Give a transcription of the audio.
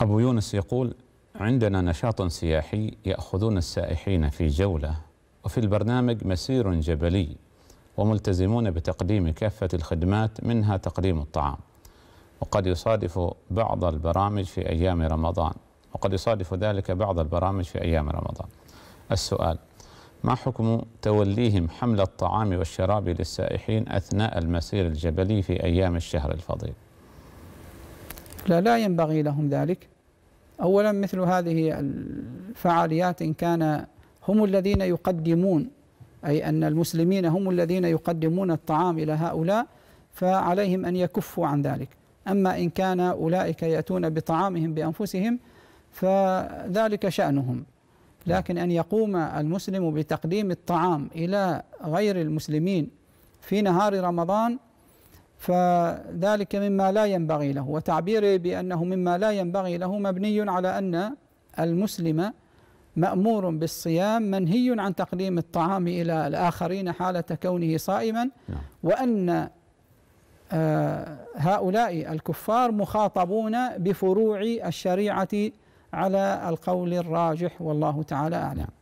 أبو يونس يقول عندنا نشاط سياحي يأخذون السائحين في جولة وفي البرنامج مسير جبلي وملتزمون بتقديم كافة الخدمات منها تقديم الطعام وقد يصادف بعض البرامج في أيام رمضان وقد يصادف ذلك بعض البرامج في أيام رمضان السؤال ما حكم توليهم حمل الطعام والشراب للسائحين أثناء المسير الجبلي في أيام الشهر الفضيل لا لا ينبغي لهم ذلك أولا مثل هذه الفعاليات إن كان هم الذين يقدمون أي أن المسلمين هم الذين يقدمون الطعام إلى هؤلاء فعليهم أن يكفوا عن ذلك أما إن كان أولئك يأتون بطعامهم بأنفسهم فذلك شأنهم لكن أن يقوم المسلم بتقديم الطعام إلى غير المسلمين في نهار رمضان فذلك مما لا ينبغي له وتعبيره بأنه مما لا ينبغي له مبني على أن المسلم مأمور بالصيام منهي عن تقديم الطعام إلى الآخرين حالة كونه صائما نعم. وأن آه، هؤلاء الكفار مخاطبون بفروع الشريعة على القول الراجح والله تعالى أعلم نعم.